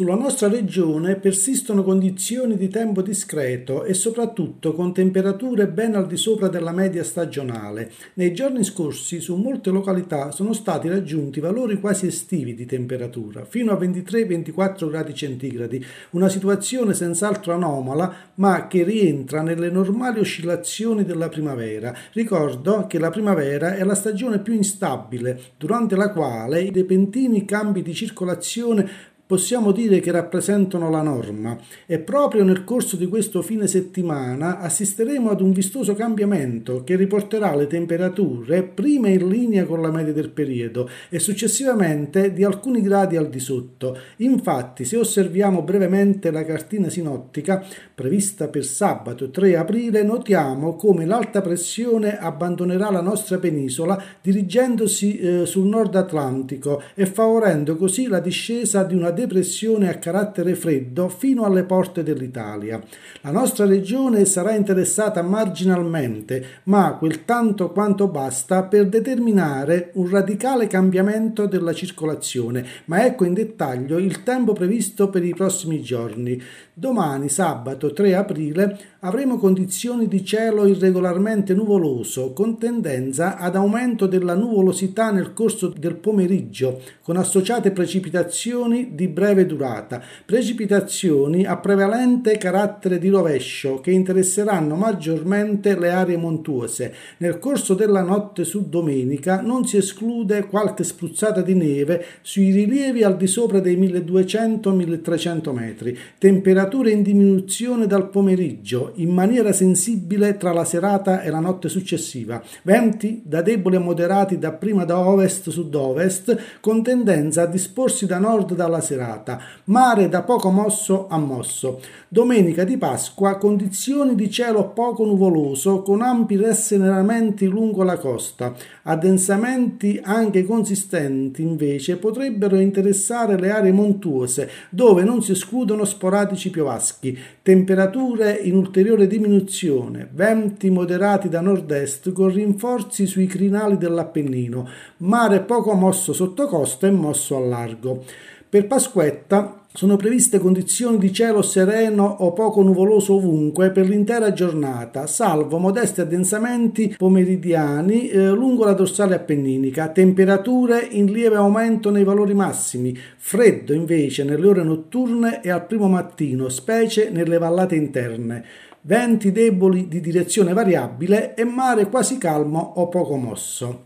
Sulla nostra regione persistono condizioni di tempo discreto e soprattutto con temperature ben al di sopra della media stagionale. Nei giorni scorsi su molte località sono stati raggiunti valori quasi estivi di temperatura, fino a 23-24 gradi centigradi, una situazione senz'altro anomala ma che rientra nelle normali oscillazioni della primavera. Ricordo che la primavera è la stagione più instabile, durante la quale i repentini cambi di circolazione possiamo dire che rappresentano la norma e proprio nel corso di questo fine settimana assisteremo ad un vistoso cambiamento che riporterà le temperature prima in linea con la media del periodo e successivamente di alcuni gradi al di sotto. Infatti, se osserviamo brevemente la cartina sinottica prevista per sabato 3 aprile, notiamo come l'alta pressione abbandonerà la nostra penisola dirigendosi eh, sul nord Atlantico e favorendo così la discesa di una depressione a carattere freddo fino alle porte dell'Italia. La nostra regione sarà interessata marginalmente, ma quel tanto quanto basta per determinare un radicale cambiamento della circolazione, ma ecco in dettaglio il tempo previsto per i prossimi giorni. Domani, sabato 3 aprile, avremo condizioni di cielo irregolarmente nuvoloso, con tendenza ad aumento della nuvolosità nel corso del pomeriggio, con associate precipitazioni di breve durata, precipitazioni a prevalente carattere di rovescio che interesseranno maggiormente le aree montuose. Nel corso della notte su domenica non si esclude qualche spruzzata di neve sui rilievi al di sopra dei 1200-1300 metri. Temperature in diminuzione dal pomeriggio, in maniera sensibile tra la serata e la notte successiva. Venti da deboli a moderati dapprima da ovest-sud-ovest, con tendenza a disporsi da nord dalla serata serata, mare da poco mosso a mosso. Domenica di Pasqua, condizioni di cielo poco nuvoloso con ampi rasseneramenti lungo la costa. Addensamenti anche consistenti invece potrebbero interessare le aree montuose dove non si escludono sporadici piovaschi. Temperature in ulteriore diminuzione, venti moderati da nord-est con rinforzi sui crinali dell'Appennino, mare poco mosso sotto costa e mosso al largo. Per Pasquetta sono previste condizioni di cielo sereno o poco nuvoloso ovunque per l'intera giornata, salvo modesti addensamenti pomeridiani eh, lungo la dorsale appenninica, temperature in lieve aumento nei valori massimi, freddo invece nelle ore notturne e al primo mattino, specie nelle vallate interne venti deboli di direzione variabile e mare quasi calmo o poco mosso.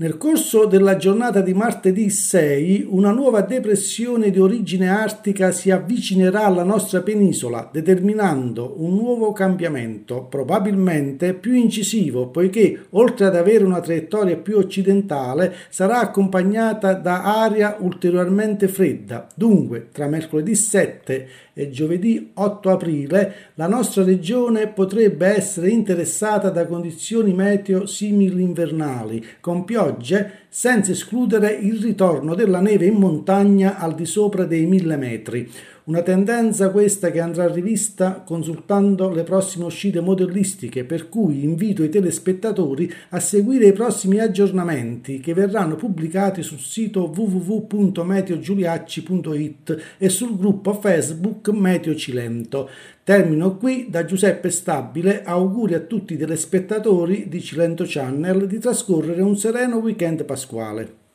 Nel corso della giornata di martedì 6, una nuova depressione di origine artica si avvicinerà alla nostra penisola, determinando un nuovo cambiamento, probabilmente più incisivo, poiché oltre ad avere una traiettoria più occidentale, sarà accompagnata da aria ulteriormente fredda. Dunque, tra mercoledì 7 e giovedì 8 aprile, la nostra regione potrebbe essere interessata da condizioni meteo simili invernali, con piogge piogge senza escludere il ritorno della neve in montagna al di sopra dei 1000 metri, una tendenza questa che andrà rivista consultando le prossime uscite modellistiche, per cui invito i telespettatori a seguire i prossimi aggiornamenti che verranno pubblicati sul sito www.meteogiuliacci.it e sul gruppo Facebook Meteo Cilento. Termino qui da Giuseppe Stabile, auguri a tutti i telespettatori di Cilento Channel di trascorrere un sereno weekend pasquale.